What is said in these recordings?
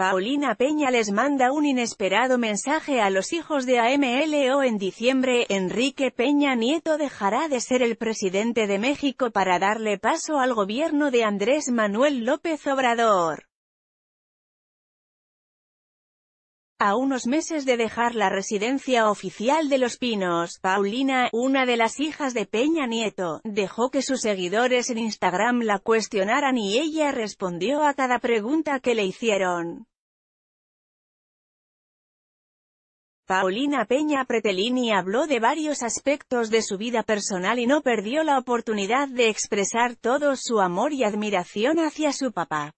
Paulina Peña les manda un inesperado mensaje a los hijos de AMLO en diciembre, Enrique Peña Nieto dejará de ser el presidente de México para darle paso al gobierno de Andrés Manuel López Obrador. A unos meses de dejar la residencia oficial de Los Pinos, Paulina, una de las hijas de Peña Nieto, dejó que sus seguidores en Instagram la cuestionaran y ella respondió a cada pregunta que le hicieron. Paulina Peña Pretelini habló de varios aspectos de su vida personal y no perdió la oportunidad de expresar todo su amor y admiración hacia su papá.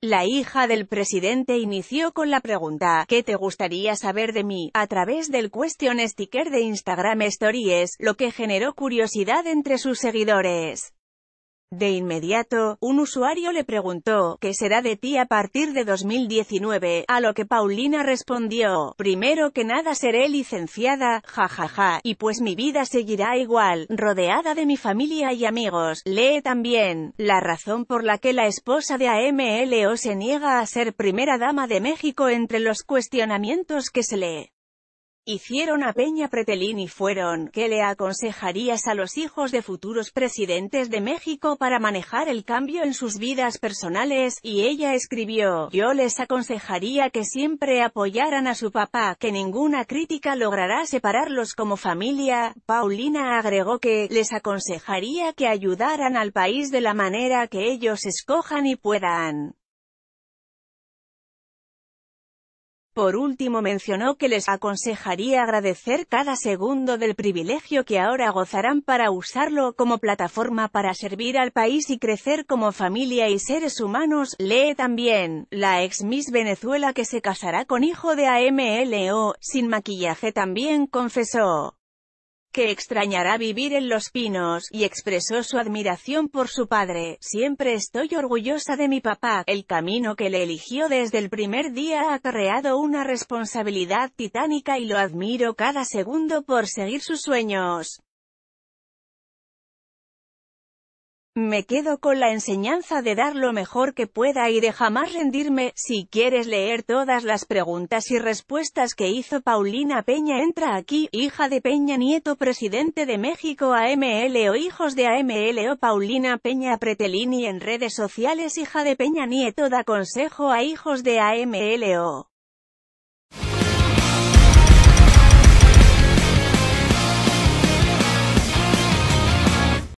La hija del presidente inició con la pregunta, ¿qué te gustaría saber de mí?, a través del question sticker de Instagram Stories, lo que generó curiosidad entre sus seguidores. De inmediato, un usuario le preguntó, ¿qué será de ti a partir de 2019? A lo que Paulina respondió, primero que nada seré licenciada, jajaja, ja, ja, y pues mi vida seguirá igual, rodeada de mi familia y amigos. Lee también, la razón por la que la esposa de AMLO se niega a ser primera dama de México entre los cuestionamientos que se lee. Hicieron a Peña Pretelín y fueron, ¿qué le aconsejarías a los hijos de futuros presidentes de México para manejar el cambio en sus vidas personales? Y ella escribió, yo les aconsejaría que siempre apoyaran a su papá, que ninguna crítica logrará separarlos como familia. Paulina agregó que, les aconsejaría que ayudaran al país de la manera que ellos escojan y puedan. Por último mencionó que les aconsejaría agradecer cada segundo del privilegio que ahora gozarán para usarlo como plataforma para servir al país y crecer como familia y seres humanos. Lee también, la ex Miss Venezuela que se casará con hijo de AMLO, sin maquillaje también confesó que extrañará vivir en Los Pinos, y expresó su admiración por su padre. Siempre estoy orgullosa de mi papá, el camino que le eligió desde el primer día ha acarreado una responsabilidad titánica y lo admiro cada segundo por seguir sus sueños. Me quedo con la enseñanza de dar lo mejor que pueda y de jamás rendirme. Si quieres leer todas las preguntas y respuestas que hizo Paulina Peña entra aquí, hija de Peña Nieto presidente de México AMLO o hijos de AMLO o Paulina Peña Pretelini en redes sociales hija de Peña Nieto da consejo a hijos de AMLO.